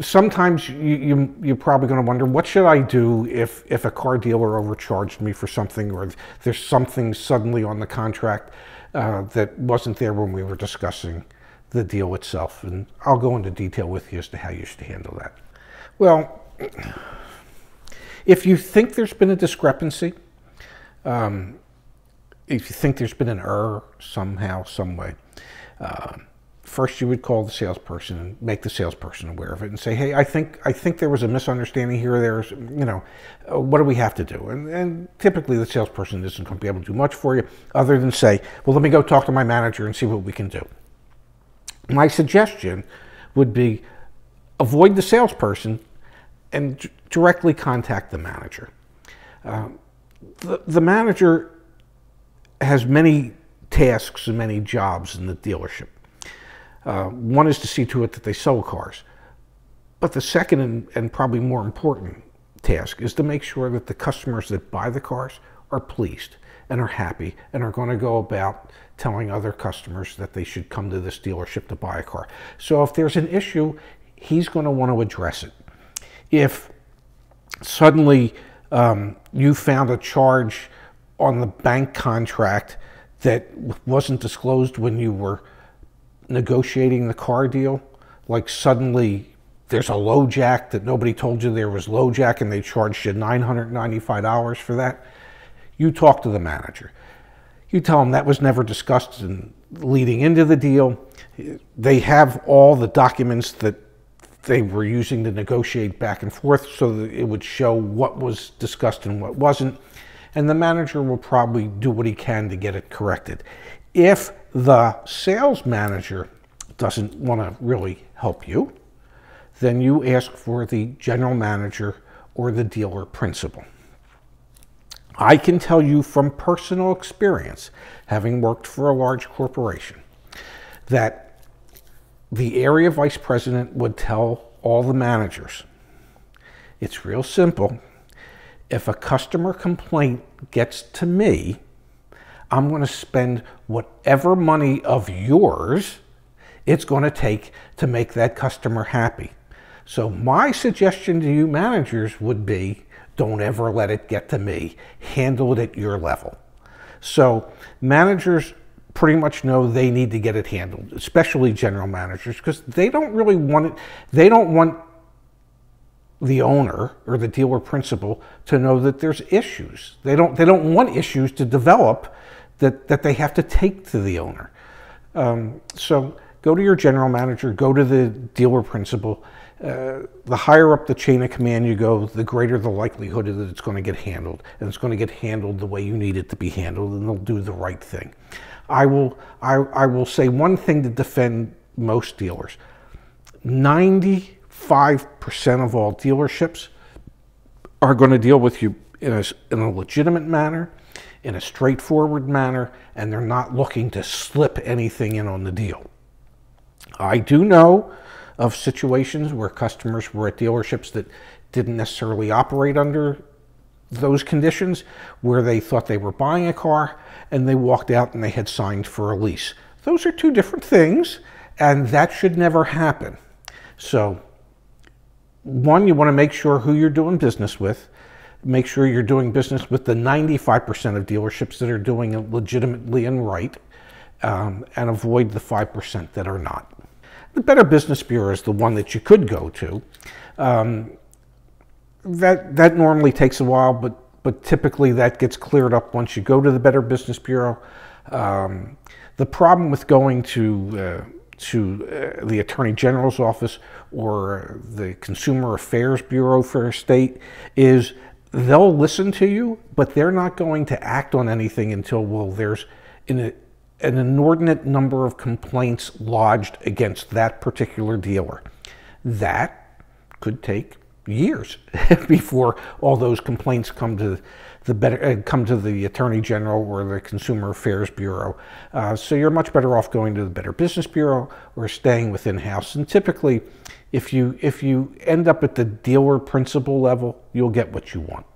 sometimes you, you, are probably going to wonder what should i do if, if a car dealer overcharged me for something or there's something suddenly on the contract uh, that wasn't there when we were discussing the deal itself and i'll go into detail with you as to how you should handle that well if you think there's been a discrepancy um, if you think there's been an error somehow some way um, first you would call the salesperson and make the salesperson aware of it and say, hey, I think I think there was a misunderstanding here. There's, you know, uh, what do we have to do? And, and typically the salesperson isn't going to be able to do much for you other than say, well, let me go talk to my manager and see what we can do. My suggestion would be avoid the salesperson and directly contact the manager. Um, the, the manager has many tasks and many jobs in the dealership uh, one is to see to it that they sell cars. But the second and, and probably more important task is to make sure that the customers that buy the cars are pleased and are happy and are going to go about telling other customers that they should come to this dealership to buy a car. So if there's an issue, he's going to want to address it. If suddenly um, you found a charge on the bank contract that wasn't disclosed when you were negotiating the car deal, like suddenly there's a low jack that nobody told you there was low jack and they charged you $995 for that, you talk to the manager. You tell them that was never discussed in leading into the deal. They have all the documents that they were using to negotiate back and forth so that it would show what was discussed and what wasn't. And the manager will probably do what he can to get it corrected. If the sales manager doesn't want to really help you, then you ask for the general manager or the dealer principal. I can tell you from personal experience, having worked for a large corporation, that the area vice president would tell all the managers it's real simple. If a customer complaint gets to me, I'm going to spend whatever money of yours it's going to take to make that customer happy. So, my suggestion to you managers would be don't ever let it get to me, handle it at your level. So, managers pretty much know they need to get it handled, especially general managers, because they don't really want it, they don't want the owner or the dealer principal to know that there's issues. They don't they don't want issues to develop that, that they have to take to the owner. Um, so go to your general manager, go to the dealer principal. Uh, the higher up the chain of command you go, the greater the likelihood that it's going to get handled. And it's going to get handled the way you need it to be handled, and they'll do the right thing. I will, I, I will say one thing to defend most dealers 95% of all dealerships are going to deal with you in a, in a legitimate manner in a straightforward manner and they're not looking to slip anything in on the deal. I do know of situations where customers were at dealerships that didn't necessarily operate under those conditions where they thought they were buying a car and they walked out and they had signed for a lease. Those are two different things and that should never happen. So one, you want to make sure who you're doing business with. Make sure you're doing business with the 95% of dealerships that are doing it legitimately and right, um, and avoid the 5% that are not. The Better Business Bureau is the one that you could go to. Um, that, that normally takes a while, but, but typically that gets cleared up once you go to the Better Business Bureau. Um, the problem with going to uh, to uh, the Attorney General's office or the Consumer Affairs Bureau for a state is they'll listen to you, but they're not going to act on anything until, well, there's an, an inordinate number of complaints lodged against that particular dealer. That could take years before all those complaints come to the better uh, come to the attorney general or the consumer affairs bureau uh, so you're much better off going to the better business bureau or staying within house and typically if you if you end up at the dealer principal level you'll get what you want